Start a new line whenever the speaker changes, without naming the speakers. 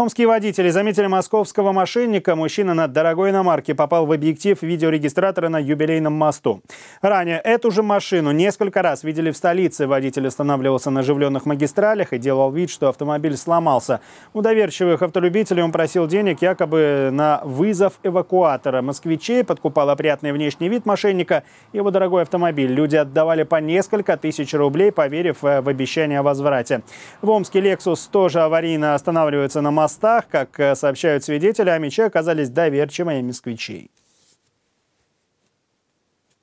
Омские водители заметили московского мошенника. Мужчина на дорогой иномарке попал в объектив видеорегистратора на юбилейном мосту. Ранее эту же машину несколько раз видели в столице. Водитель останавливался на оживленных магистралях и делал вид, что автомобиль сломался. У доверчивых автолюбителей он просил денег якобы на вызов эвакуатора. Москвичей подкупал опрятный внешний вид мошенника и его дорогой автомобиль. Люди отдавали по несколько тысяч рублей, поверив э, в обещание о возврате. В Омске Lexus тоже аварийно останавливается на мосту мостах, как э, сообщают свидетели, омичи оказались доверчивыми москвичей.